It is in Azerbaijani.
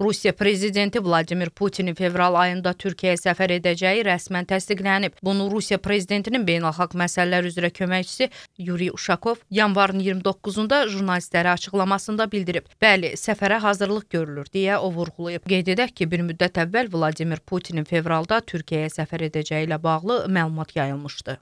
Rusiya prezidenti Vladimir Putinin fevral ayında Türkiyəyə səfər edəcəyi rəsmən təsdiqlənib. Bunu Rusiya prezidentinin beynəlxalq məsələlər üzrə köməkçisi Yuri Ushakov yanvarın 29-da jurnalistlərə açıqlamasında bildirib. Bəli, səfərə hazırlıq görülür deyə o vurğulayıb. Qeyd edək ki, bir müddət əvvəl Vladimir Putinin fevralda Türkiyəyə səfər edəcəyi ilə bağlı məlumat yayılmışdı.